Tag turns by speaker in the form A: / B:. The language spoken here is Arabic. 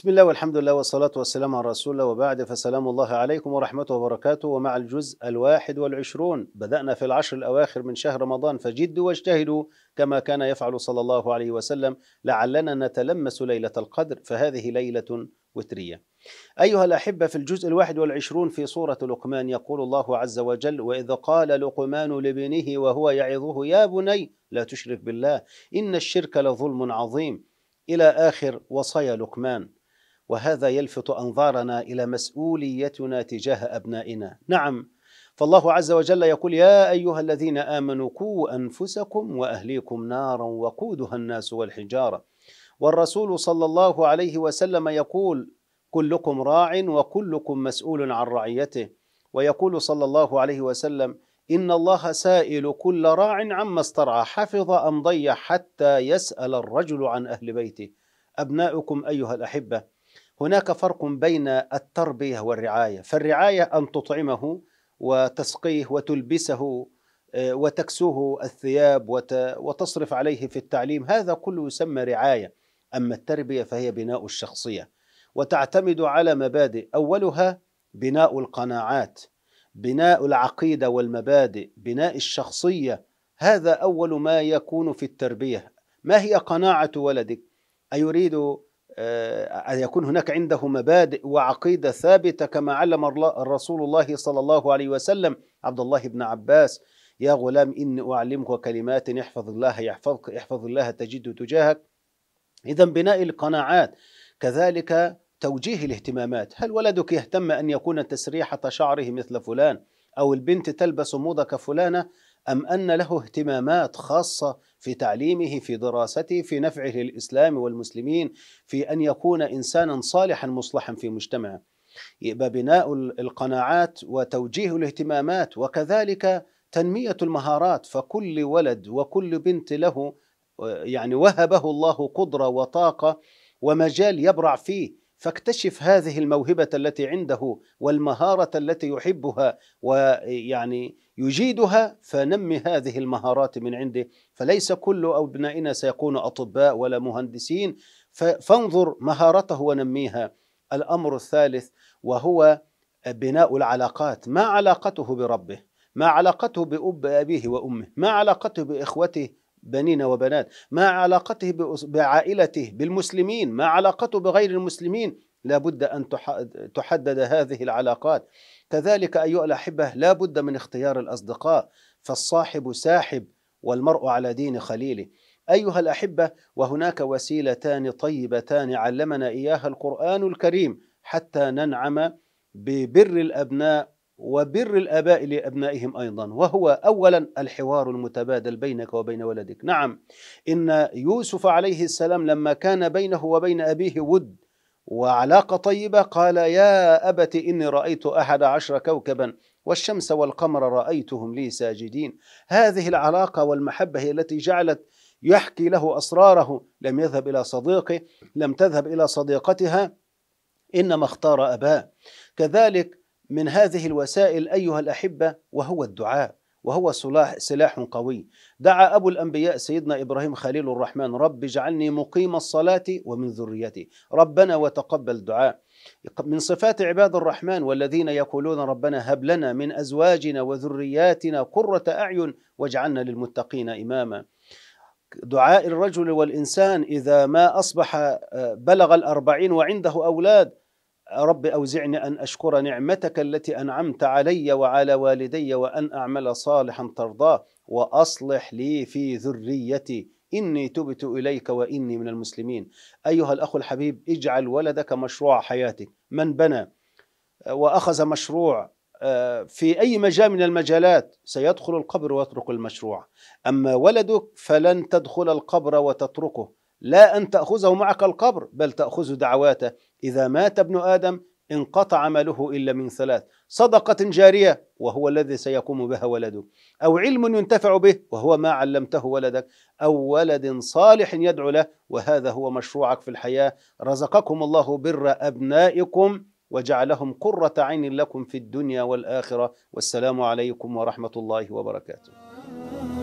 A: بسم الله والحمد لله والصلاة والسلام على رسول الله وبعد فسلام الله عليكم ورحمته وبركاته ومع الجزء الواحد والعشرون بدأنا في العشر الأواخر من شهر رمضان فجدوا واجتهدوا كما كان يفعل صلى الله عليه وسلم لعلنا نتلمس ليلة القدر فهذه ليلة وترية أيها الأحبة في الجزء الواحد والعشرون في سورة لقمان يقول الله عز وجل وإذا قال لقمان لابنه وهو يعظه يا بني لا تشرك بالله إن الشرك لظلم عظيم إلى آخر وصايا لقمان وهذا يلفت انظارنا الى مسؤوليتنا تجاه ابنائنا نعم فالله عز وجل يقول يا ايها الذين امنوا قوا انفسكم واهليكم نارا وقودها الناس والحجاره والرسول صلى الله عليه وسلم يقول كلكم راع وكلكم مسؤول عن رعيته ويقول صلى الله عليه وسلم ان الله سائل كل راع عما استرعى حفظ ام ضيع حتى يسال الرجل عن اهل بيته ابناؤكم ايها الاحبه هناك فرق بين التربيه والرعايه فالرعايه ان تطعمه وتسقيه وتلبسه آه، وتكسوه الثياب وتصرف عليه في التعليم هذا كله يسمى رعايه اما التربيه فهي بناء الشخصيه وتعتمد على مبادئ اولها بناء القناعات بناء العقيده والمبادئ بناء الشخصيه هذا اول ما يكون في التربيه ما هي قناعه ولدك ايريد آه، أن يكون هناك عنده مبادئ وعقيدة ثابتة كما علم رسول الله صلى الله عليه وسلم عبد الله بن عباس يا غلام إني أعلمك كلمات يحفظ الله يحفظك احفظ الله تجد تجاهك إذا بناء القناعات كذلك توجيه الاهتمامات هل ولدك يهتم أن يكون تسريحة شعره مثل فلان أو البنت تلبس موضة كفلانة أم أن له اهتمامات خاصة في تعليمه في دراسته في نفعه للإسلام والمسلمين في أن يكون إنسانا صالحا مصلحا في مجتمعه يبقى بناء القناعات وتوجيه الاهتمامات وكذلك تنمية المهارات فكل ولد وكل بنت له آه، يعني وهبه الله قدرة وطاقة ومجال يبرع فيه فاكتشف هذه الموهبة التي عنده والمهارة التي يحبها ويعني يجيدها فنمي هذه المهارات من عنده فليس كل أبنائنا سيكون أطباء ولا مهندسين فانظر مهارته ونميها الأمر الثالث وهو بناء العلاقات ما علاقته بربه ما علاقته بأب أبيه وأمه ما علاقته بإخوته بنين وبنات ما علاقته بعائلته بالمسلمين ما علاقته بغير المسلمين لا بد أن تحدد هذه العلاقات كذلك أيها الأحبة لا بد من اختيار الأصدقاء فالصاحب ساحب والمرء على دين خليله أيها الأحبة وهناك وسيلتان طيبتان علمنا إياها القرآن الكريم حتى ننعم ببر الأبناء وبر الآباء لأبنائهم أيضا وهو أولا الحوار المتبادل بينك وبين ولدك نعم إن يوسف عليه السلام لما كان بينه وبين أبيه ود وعلاقة طيبة قال يا أبت إني رأيت أحد عشر كوكبا والشمس والقمر رأيتهم لي ساجدين هذه العلاقة والمحبة هي التي جعلت يحكي له أسراره لم يذهب إلى صديقه لم تذهب إلى صديقتها إنما اختار أباه كذلك من هذه الوسائل أيها الأحبة وهو الدعاء وهو سلاح, سلاح قوي دعا أبو الأنبياء سيدنا إبراهيم خليل الرحمن رب اجعلني مقيم الصلاة ومن ذريتي ربنا وتقبل دعاء من صفات عباد الرحمن والذين يقولون ربنا هب لنا من أزواجنا وذرياتنا قرة أعين واجعلنا للمتقين إماما دعاء الرجل والإنسان إذا ما أصبح آه، بلغ الأربعين وعنده أولاد رب أوزعني أن أشكر نعمتك التي أنعمت علي وعلى والدي وأن أعمل صالحا ترضاه وأصلح لي في ذريتي إني تبت إليك وإني من المسلمين أيها الأخ الحبيب اجعل ولدك مشروع حياتك من بنى وأخذ مشروع آه، في أي مجال من المجالات سيدخل القبر ويترك المشروع أما ولدك فلن تدخل القبر وتتركه لا أن تأخذه معك القبر بل تأخذ دعواته إذا مات ابن آدم انقطع عمله إلا من ثلاث صدقة جارية وهو الذي سيقوم بها ولده أو علم ينتفع به وهو ما علمته ولدك أو ولد صالح يدعو له وهذا هو مشروعك في الحياة رزقكم الله بر أبنائكم وجعلهم قرة عين لكم في الدنيا والآخرة والسلام عليكم ورحمة الله وبركاته